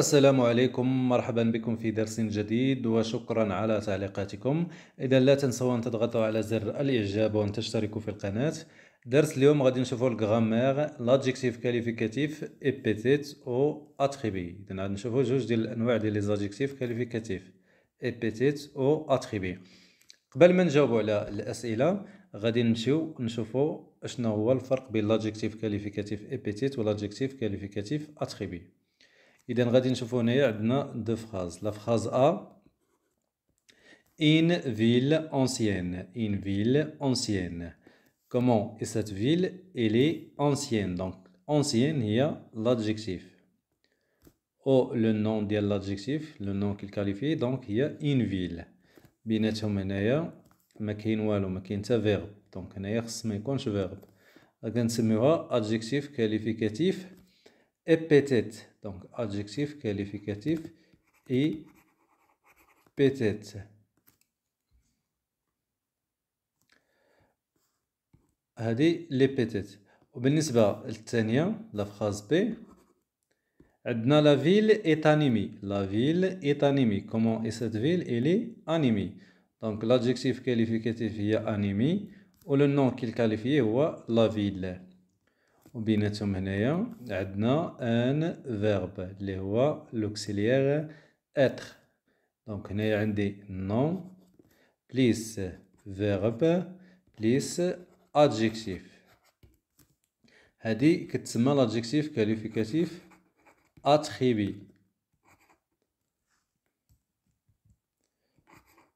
السلام عليكم مرحبا بكم في درس جديد وشكرا على تعليقاتكم اذا لا تنسوا ان تضغطوا على زر الاعجاب وان تشتركوا في القناه درس اليوم غادي نشوفوا الغرامير لادجكتيف كاليفيكاتيف ايبيتيت او اتريبي اذا غادي نشوفوا جوج ديال الانواع ديال لي زادجكتيف كاليفيكاتيف ايبيتيت او اتريبي قبل ما نجاوبوا على الاسئله غادي نمشيو نشوفوا شنو هو الفرق بين لادجكتيف كاليفيكاتيف ايبيتيت لادجكتيف كاليفيكاتيف اتريبي Il y a deux phrases. La phrase A. Une ville ancienne. Une ville ancienne. Comment cette ville Elle est ancienne. Donc, ancienne, il y a l'adjectif. Ou oh, le nom de l'adjectif, le nom qu'il qualifie, donc il y a une ville. Bien y a il y a un verbe. Il un verbe. adjectif qualificatif peut-être, donc adjectif qualificatif et épithète. les petites. Au بالنسبة الثانية, la phrase B. la ville est animée. La ville est animée. Comment est cette ville? Elle est animée. Donc l'adjectif qualificatif est animée. ou le nom qu'il qualifie est la ville. وبيناتهم هنايا عندنا ان فيرب اللي هو لوكسيليير اتر دونك هنايا عندي نون بليس فيرب بليس ادجكتيف هادي كتسمى لادجكتيف كاليفيكاتيف اتريبي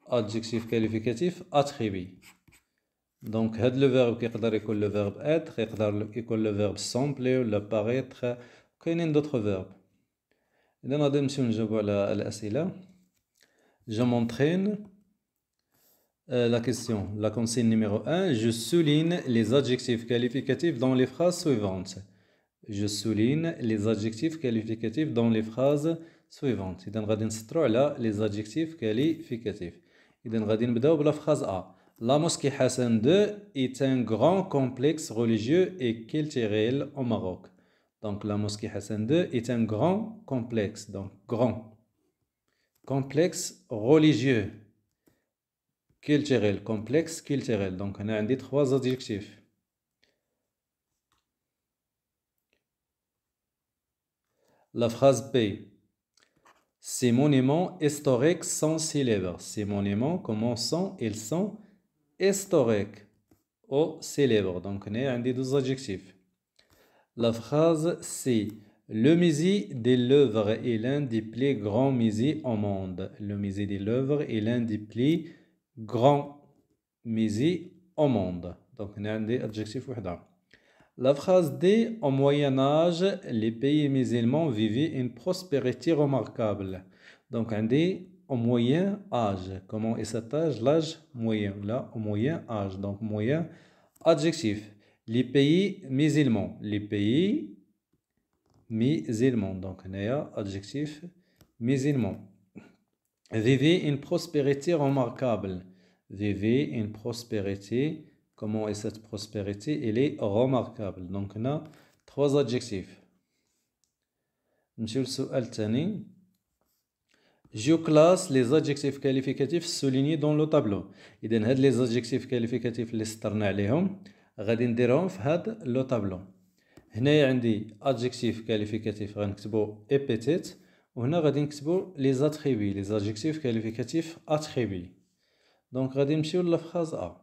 ادجكتيف كاليفيكاتيف اتريبي Donc, had le verbe qui peut être le verbe être, peut être le verbe sembler le paraître, a d'autres verbes. إذا غادي نمشيو نجاوبو la là. Je m'entraîne. Euh, la question, la consigne numéro 1, je souligne les adjectifs qualificatifs dans les phrases suivantes. Je souligne les adjectifs qualificatifs dans les phrases suivantes. إذا غادي نسطرو sur les adjectifs qualificatifs. va commencer par la phrase A. La mosquée Hassan II est un grand complexe religieux et culturel au Maroc. Donc la mosquée Hassan II est un grand complexe, donc grand. Complexe religieux, culturel, complexe culturel. Donc on a un des trois adjectifs. La phrase B. Ces monuments historiques sont célèbres. Ces monuments, comment sont Ils sont historique ou célèbre. Donc, on a deux adjectifs. La phrase C. Le musée des Louvres est l'un des plus grands musées au monde. Le musée des Louvres est l'un des plus grands musées au monde. Donc, on a un adjectif La phrase D Au Moyen-Âge, les pays musulmans vivaient une prospérité remarquable. Donc, on des au moyen âge. Comment est cet âge L'âge moyen. Là, au moyen âge. Donc, moyen adjectif. Les pays musulmans. Les pays musulmans. Donc, a adjectif musulman. Vivez une prospérité remarquable. Vivez une prospérité. Comment est cette prospérité Elle est remarquable. Donc, on trois adjectifs. Monsieur le جو كلاس لي زادجيكتيف كاليفيكاتيف سوليني دون لو طابلو اذا هاد لي زادجيكتيف كاليفيكاتيف اللي سطرنا عليهم غادي نديرهم في هاد لو طابلو هنايا عندي ادجيكتيف كاليفيكاتيف غنكتبو ابيتيت وهنا غادي نكتبو لي زاتريبي لي زادجيكتيف كاليفيكاتيف اتريبي دونك غادي نمشيو لافخاز ا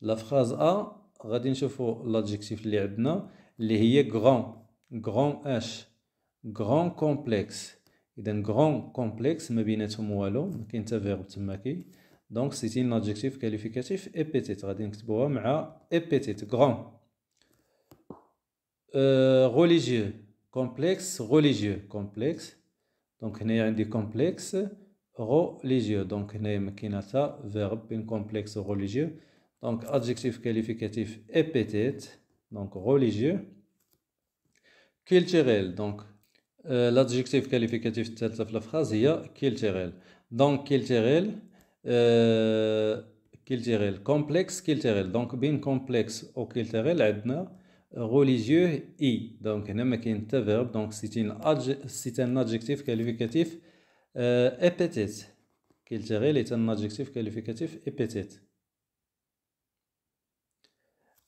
لافخاز ا غادي نشوفو لادجيكتيف اللي عندنا اللي هي غران غران اش غران كومبلكس Il y a un grand complexe, mais il un Donc, c'est un adjectif qualificatif. Et petit être on mais et petit Grand. Euh, religieux. Complexe. Religieux. Complexe. Donc, il y a un complexe religieux. Donc, il y a un verbe. Un complexe religieux. Donc, adjectif qualificatif. Et peut Donc, religieux. Culturel. Donc, لادجيكتيف كاليفيكاتيف الثالثه في الافخاز هي كيلتيريل دونك كيلتيغيل كيلتيريل كومبلكس كيلتيريل دونك بين كومبلكس او كيلتيريل عندنا religieux اي دونك هنا ما كاين حتى فيرب دونك سيت ان ادجيكتيف كاليفيكاتيف ابيتيت كيلتيريل ايت ان ادجيكتيف كاليفيكاتيف ابيتيت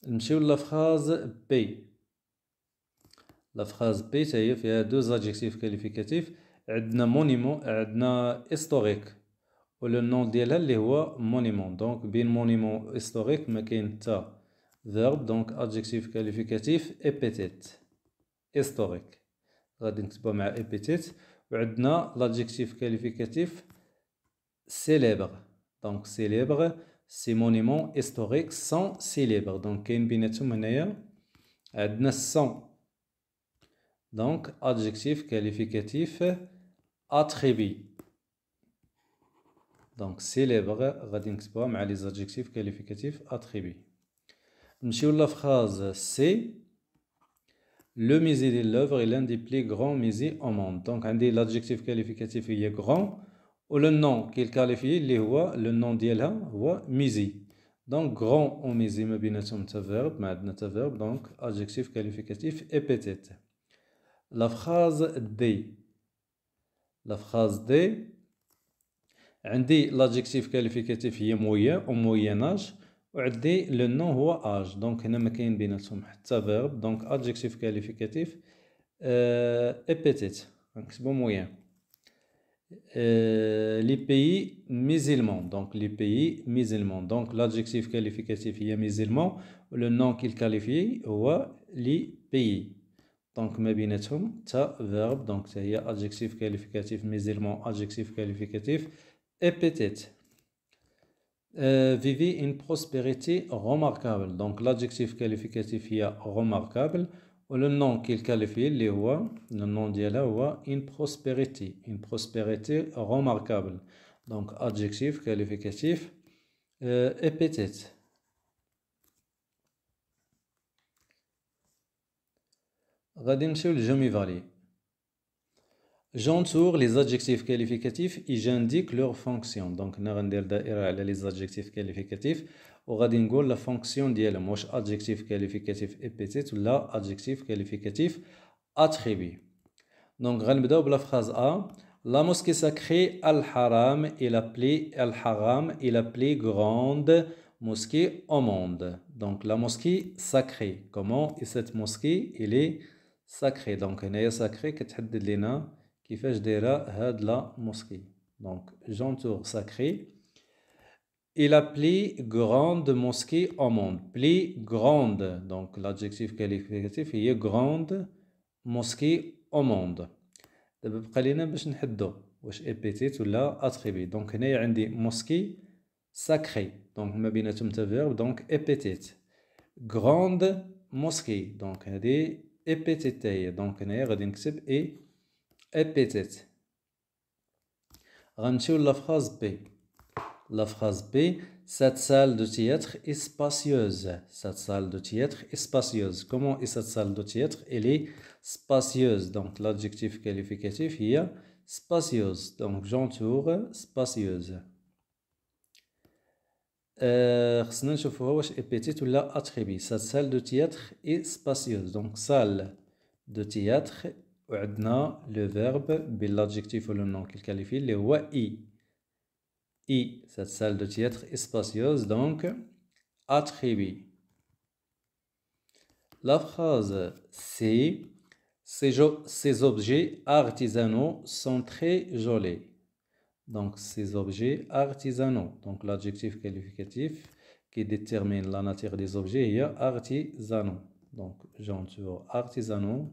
نمشيو لافخاز بي لا فراز بي حتى هي فيها دو زادجيكتيف كاليفيكاتيف عندنا مونيمون عندنا هيستوريك لو نون ديالها اللي هو مونيمون دونك بين مونيمون هيستوريك ما كاين حتى فيرب دونك ادجيكتيف كاليفيكاتيف ابيتيت هيستوريك غادي نكتبها مع ابيتيت وعندنا لادجيكتيف كاليفيكاتيف سيليبر دونك سيليبر سي مونيمون هيستوريك سون سيليبر دونك كاين بيناتهم هنايا عندنا سون Donc, adjectif, qualificatif, attribut. Donc, célèbre, غادي les adjectifs qualificatifs attribués. sur la phrase C. Le musée de l'œuvre est l'un des plus grands musées au monde. Donc, dit l'adjectif qualificatif est grand ou le nom qu'il qualifie le nom ديالها ou musée. Donc, grand ou musée ما a verbe ما un verbe donc adjectif qualificatif petit la phrase D. La phrase D. l'adjectif qualificatif est moyen au moyen âge وعندي le nom est âge donc هنا ما كاين بيناتهم حتى verbe, donc adjectif qualificatif euh, c'est bon moyen euh, les pays musulmans donc les pays musulmans donc l'adjectif qualificatif est musulman le nom qu'il qualifie est les pays donc ma binatum ta verbe donc il y adjectif qualificatif également adjectif qualificatif et peut-être euh, une prospérité remarquable donc l'adjectif qualificatif y a remarquable ou le nom qu'il qualifie les le nom dit là a une prospérité une prospérité remarquable donc adjectif qualificatif et euh, peut-être J'entoure les adjectifs qualificatifs et j'indique leur fonction. Donc Narendra Iral les adjectifs qualificatifs au la fonction d'ielmoche adjectifs qualificatif et petit la adjectifs qualificatif attribué. Donc la phrase a la mosquée sacrée Al Haram il appelé Al Haram il appelé grande mosquée au monde. Donc la mosquée sacrée comment est cette mosquée elle est Sacré donc il est sacré que tu te dis là qui fait déjà cette euh, la mosquée donc j'entoure sacré il appelle grande mosquée au monde plus grande donc l'adjectif qualificatif il est grande mosquée au monde d'abord qu'elle est une petite ou la attribut donc il est un de mosquée sacré donc ma bienatum de donc est grande mosquée donc des E donc, on et epithet. la phrase B. La phrase B, cette salle de théâtre est spacieuse. Cette salle de théâtre est spacieuse. Comment est cette salle de théâtre Elle est spacieuse. Donc, l'adjectif qualificatif est spacieuse. Donc, j'entoure spacieuse. Xenon un petit ou la attribue cette salle de théâtre est spacieuse donc salle de théâtre le verbe bil l'adjectif ou le nom qu'il qualifie le i i cette salle de théâtre est spacieuse donc attribue la phrase ces ces objets artisanaux sont très jolis donc ces objets artisanaux. Donc l'adjectif qualificatif qui détermine la nature des objets est artisanaux. Donc j'en artisanaux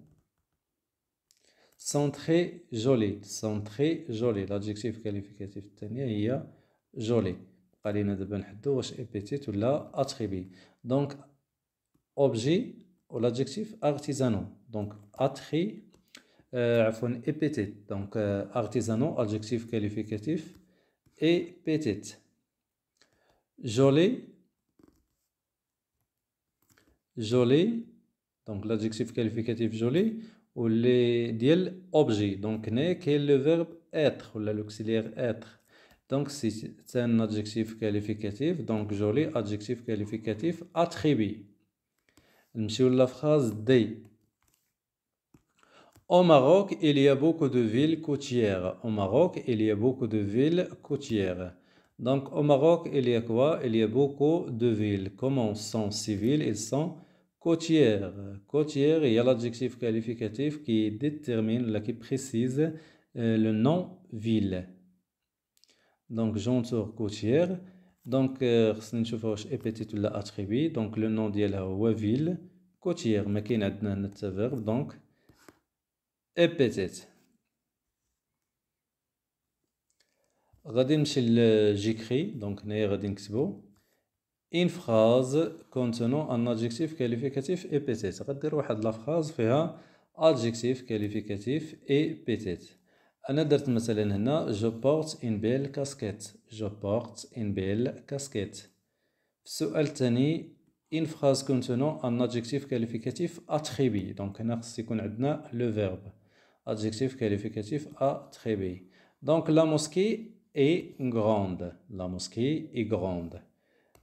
sont très jolis. Sont très jolis. L'adjectif qualificatif est joli. Ben donc, « objet » et ou l'adjectif artisanaux. Donc, attribut عفوا euh, petit, e Donc, euh, artisanaux, adjectif qualificatif, et petite. Jolie, Joli. donc l'adjectif qualificatif joli. ou les diel objet. Donc, n'est que le verbe être, ou l'auxiliaire être. Donc, c'est un adjectif qualificatif. Donc, joli, adjectif qualificatif, attribut. sur la phrase des ». Au Maroc, il y a beaucoup de villes côtières. Au Maroc, il y a beaucoup de villes côtières. Donc, au Maroc, il y a quoi Il y a beaucoup de villes. Comment sont ces villes Elles sont côtières. Côtières, il y a l'adjectif qualificatif qui détermine, la qui précise euh, le nom ville. Donc, j'entoure côtière. Donc, je épithète l'attribut. Donc, le nom de la ville côtière. Mais qui n'a un verbe. Donc, ابيتيت غادي نمشي لجيكري دونك هنايا غادي نكتبو ان فراز كونتونو ان ادجيكتيف كاليفيكاتيف اي بيتيت غدير واحد لا فراز فيها ادجيكتيف كاليفيكاتيف اي بيتيت انا درت مثلا هنا جو بورت ان بيل كاسكيت جو بورت ان بيل كاسكيت السؤال الثاني ان فراز كونتونو ان ادجيكتيف كاليفيكاتيف اتريبي دونك هنا خص يكون عندنا لو فيرب adjectif qualificatif A, très bien. Donc la mosquée est grande. La mosquée est grande.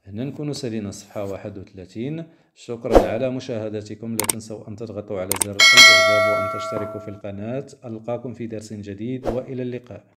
هنا نكون سالينا صفحة 31 شكرا على مشاهدتكم لا تنسوا أن تضغطوا على زر الإعجاب وأن تشتركوا في القناة ألقاكم في درس جديد وإلى اللقاء